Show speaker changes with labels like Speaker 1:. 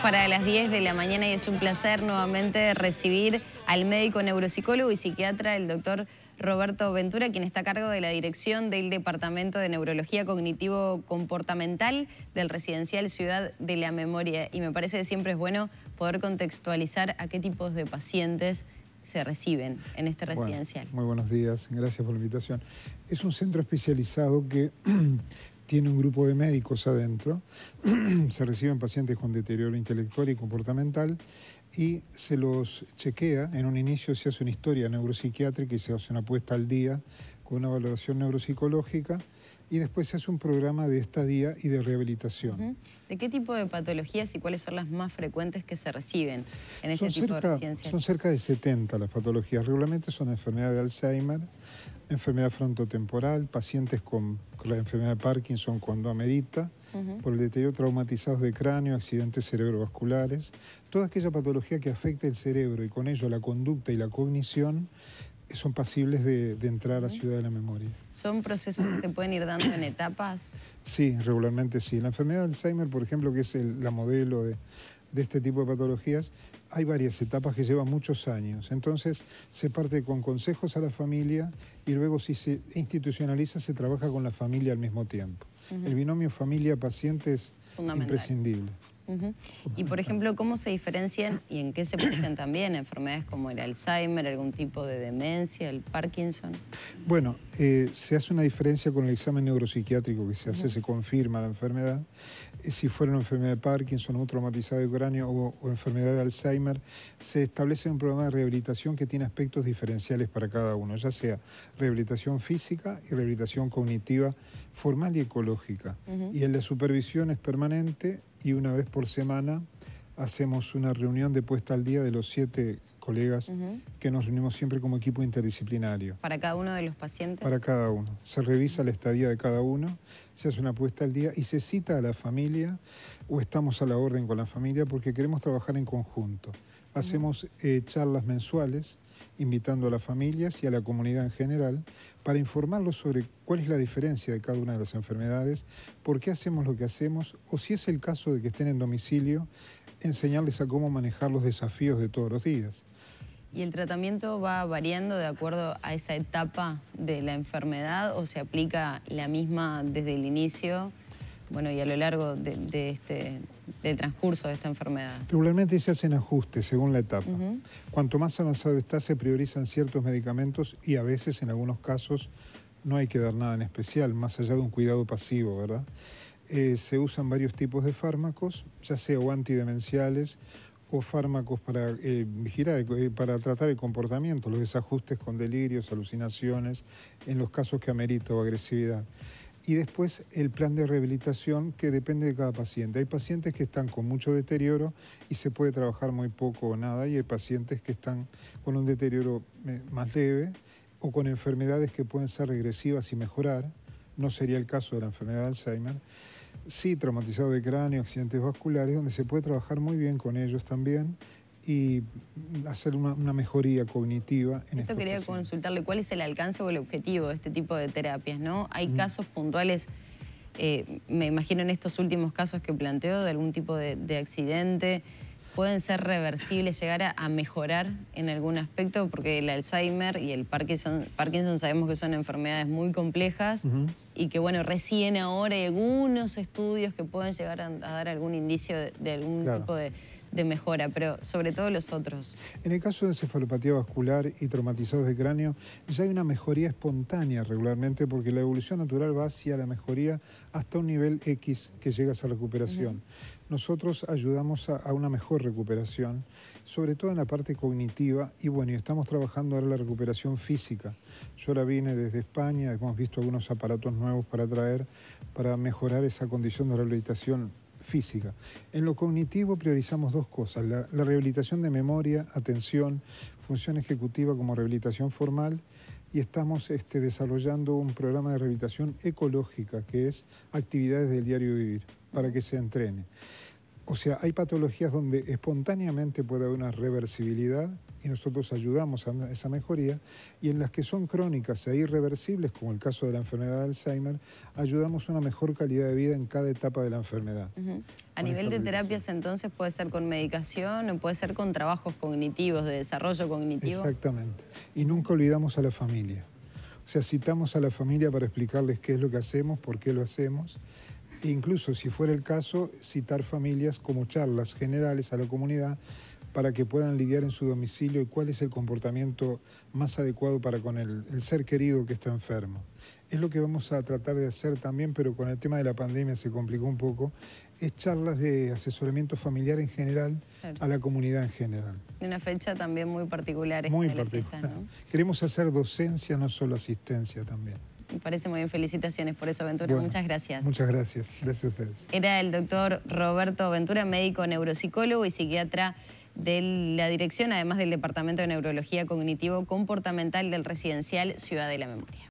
Speaker 1: para las 10 de la mañana y es un placer nuevamente recibir al médico neuropsicólogo y psiquiatra, el doctor Roberto Ventura, quien está a cargo de la dirección del Departamento de Neurología Cognitivo-Comportamental del Residencial Ciudad de la Memoria. Y me parece que siempre es bueno poder contextualizar a qué tipos de pacientes se reciben en este residencial.
Speaker 2: muy buenos días, gracias por la invitación. Es un centro especializado que tiene un grupo de médicos adentro, se reciben pacientes con deterioro intelectual y comportamental y se los chequea, en un inicio se hace una historia neuropsiquiátrica y se hace una puesta al día una valoración neuropsicológica y después se hace un programa de estadía y de rehabilitación.
Speaker 1: ¿De qué tipo de patologías y cuáles son las más frecuentes que se reciben en este son tipo cerca, de paciencia? Son
Speaker 2: cerca de 70 las patologías. Regularmente son enfermedad de Alzheimer, enfermedad frontotemporal, pacientes con, la enfermedad de Parkinson cuando amerita, por el deterioro traumatizados de cráneo, accidentes cerebrovasculares, toda aquella patología que afecta el cerebro y con ello la conducta y la cognición son pasibles de, entrar a Ciudad de la Memoria.
Speaker 1: ¿Son procesos que se pueden ir dando en etapas?
Speaker 2: Sí, regularmente sí. La enfermedad de Alzheimer, por ejemplo, que es el, la modelo de, este tipo de patologías, hay varias etapas que llevan muchos años. Entonces se parte con consejos a la familia y luego si se institucionaliza se trabaja con la familia al mismo tiempo. El binomio familia-paciente es imprescindible.
Speaker 1: Y por ejemplo, ¿cómo se diferencian y en qué se presentan también enfermedades como el Alzheimer, algún tipo de demencia, el Parkinson?
Speaker 2: Bueno, eh, se hace una diferencia con el examen neuropsiquiátrico que se hace, se confirma la enfermedad. Eh, si fuera una enfermedad de Parkinson, un traumatizado de cráneo o, enfermedad de Alzheimer, se establece un programa de rehabilitación que tiene aspectos diferenciales para cada uno, ya sea rehabilitación física y rehabilitación cognitiva, formal y ecológica. Y el de supervisión es permanente y una vez por semana hacemos una reunión de puesta al día de los siete colegas que nos reunimos siempre como equipo interdisciplinario.
Speaker 1: ¿Para cada uno de los pacientes? Para cada uno.
Speaker 2: Se revisa la estadía de cada uno, se hace una puesta al día y se cita a la familia o estamos a la orden con la familia porque queremos trabajar en conjunto. Hacemos eh, charlas mensuales invitando a las familias y a la comunidad en general para informarlos sobre cuál es la diferencia de cada una de las enfermedades, por qué hacemos lo que hacemos o si es el caso de que estén en domicilio, enseñarles a cómo manejar los desafíos de todos los días.
Speaker 1: ¿Y el tratamiento va variando de acuerdo a esa etapa de la enfermedad o se aplica la misma desde el inicio? bueno, y a lo largo de, este, del transcurso de esta enfermedad.
Speaker 2: Regularmente se hacen ajustes según la etapa. Cuanto más avanzado está, se priorizan ciertos medicamentos y a veces, en algunos casos, no hay que dar nada en especial, más allá de un cuidado pasivo, ¿verdad? Eh, se usan varios tipos de fármacos, ya sea o antidemenciales o fármacos para eh, vigilar, eh, para tratar el comportamiento, los desajustes con delirios, alucinaciones, en los casos que amerita o agresividad y después el plan de rehabilitación que depende de cada paciente. Hay pacientes que están con mucho deterioro y se puede trabajar muy poco o nada y hay pacientes que están con un deterioro eh, más leve o con enfermedades que pueden ser regresivas y mejorar. No sería el caso de la enfermedad de Alzheimer. Sí, traumatizado de cráneo, accidentes vasculares, donde se puede trabajar muy bien con ellos también y hacer una, mejoría cognitiva. En Eso quería
Speaker 1: consultarle, ¿cuál es el alcance o el objetivo de este tipo de terapias? ¿no? Hay mm. casos puntuales, eh, me imagino en estos últimos casos que planteo, de algún tipo de, accidente, ¿pueden ser reversibles, llegar a, mejorar en algún aspecto? Porque el Alzheimer y el Parkinson, sabemos que son enfermedades muy complejas. y que bueno, recién ahora hay algunos estudios que pueden llegar a, dar algún indicio de, algún tipo de de mejora, pero sobre todo los otros.
Speaker 2: En el caso de encefalopatía vascular y traumatizados de cráneo, ya hay una mejoría espontánea regularmente porque la evolución natural va hacia la mejoría hasta un nivel X que llega a esa recuperación. Nosotros ayudamos a, una mejor recuperación, sobre todo en la parte cognitiva y bueno, y estamos trabajando ahora la recuperación física. Yo la vine desde España, hemos visto algunos aparatos nuevos para traer, para mejorar esa condición de rehabilitación física. En lo cognitivo priorizamos dos cosas, la, rehabilitación de memoria, atención, función ejecutiva como rehabilitación formal y estamos este, desarrollando un programa de rehabilitación ecológica que es actividades del diario vivir para que se entrene. O sea, hay patologías donde espontáneamente puede haber una reversibilidad y nosotros ayudamos a esa mejoría, y en las que son crónicas e irreversibles, como el caso de la enfermedad de Alzheimer, ayudamos a una mejor calidad de vida en cada etapa de la enfermedad.
Speaker 1: A nivel de terapias entonces puede ser con medicación o puede ser con trabajos cognitivos, de desarrollo cognitivo.
Speaker 2: Exactamente. Y nunca olvidamos a la familia. O sea, citamos a la familia para explicarles qué es lo que hacemos, por qué lo hacemos e incluso, si fuera el caso, citar familias como charlas generales a la comunidad para que puedan lidiar en su domicilio y cuál es el comportamiento más adecuado para con el, ser querido que está enfermo. Es lo que vamos a tratar de hacer también, pero con el tema de la pandemia se complicó un poco, es charlas de asesoramiento familiar en general a la comunidad en general.
Speaker 1: Una fecha también muy particular. Muy particular.
Speaker 2: Queremos hacer docencia, no solo asistencia también. Me
Speaker 1: parece muy bien. Felicitaciones por eso, Ventura. muchas gracias. Muchas
Speaker 2: gracias. Gracias a ustedes.
Speaker 1: Era el doctor Roberto Ventura, médico neuropsicólogo y psiquiatra de la dirección, además del Departamento de Neurología Cognitivo Comportamental del Residencial Ciudad de la Memoria.